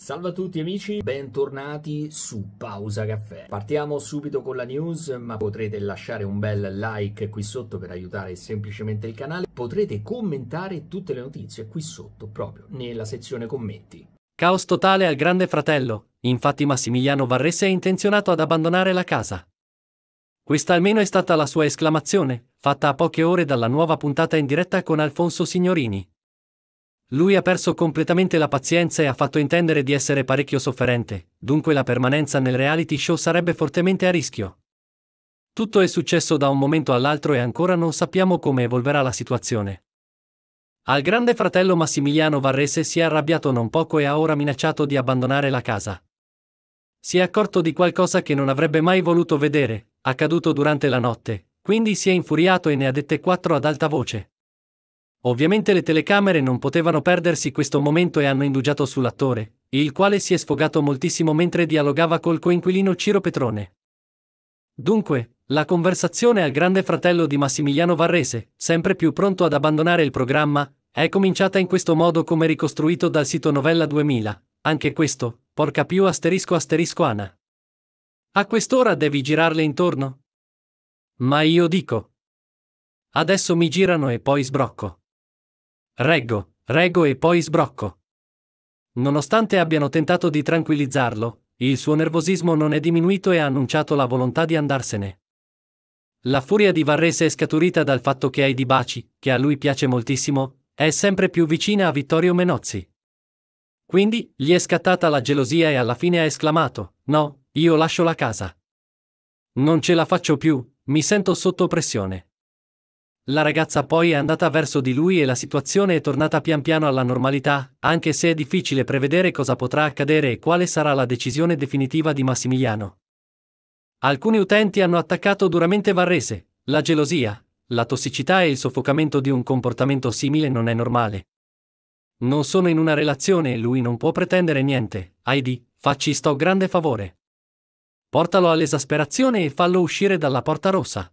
Salve a tutti amici, bentornati su Pausa Caffè. Partiamo subito con la news, ma potrete lasciare un bel like qui sotto per aiutare semplicemente il canale. Potrete commentare tutte le notizie qui sotto, proprio nella sezione commenti. Caos totale al Grande Fratello. Infatti Massimiliano Varrese è intenzionato ad abbandonare la casa. Questa almeno è stata la sua esclamazione, fatta a poche ore dalla nuova puntata in diretta con Alfonso Signorini. Lui ha perso completamente la pazienza e ha fatto intendere di essere parecchio sofferente, dunque la permanenza nel reality show sarebbe fortemente a rischio. Tutto è successo da un momento all'altro e ancora non sappiamo come evolverà la situazione. Al grande fratello Massimiliano Varrese si è arrabbiato non poco e ha ora minacciato di abbandonare la casa. Si è accorto di qualcosa che non avrebbe mai voluto vedere, accaduto durante la notte, quindi si è infuriato e ne ha dette quattro ad alta voce. Ovviamente le telecamere non potevano perdersi questo momento e hanno indugiato sull'attore, il quale si è sfogato moltissimo mentre dialogava col coinquilino Ciro Petrone. Dunque, la conversazione al grande fratello di Massimiliano Varrese, sempre più pronto ad abbandonare il programma, è cominciata in questo modo come ricostruito dal sito Novella 2000. Anche questo, porca più asterisco asterisco Ana. A quest'ora devi girarle intorno? Ma io dico. Adesso mi girano e poi sbrocco. Reggo, reggo e poi sbrocco. Nonostante abbiano tentato di tranquillizzarlo, il suo nervosismo non è diminuito e ha annunciato la volontà di andarsene. La furia di Varrese è scaturita dal fatto che Heidi Baci, che a lui piace moltissimo, è sempre più vicina a Vittorio Menozzi. Quindi gli è scattata la gelosia e alla fine ha esclamato: No, io lascio la casa. Non ce la faccio più, mi sento sotto pressione. La ragazza poi è andata verso di lui e la situazione è tornata pian piano alla normalità, anche se è difficile prevedere cosa potrà accadere e quale sarà la decisione definitiva di Massimiliano. Alcuni utenti hanno attaccato duramente Varrese. La gelosia, la tossicità e il soffocamento di un comportamento simile non è normale. Non sono in una relazione e lui non può pretendere niente. Heidi, facci sto grande favore. Portalo all'esasperazione e fallo uscire dalla porta rossa.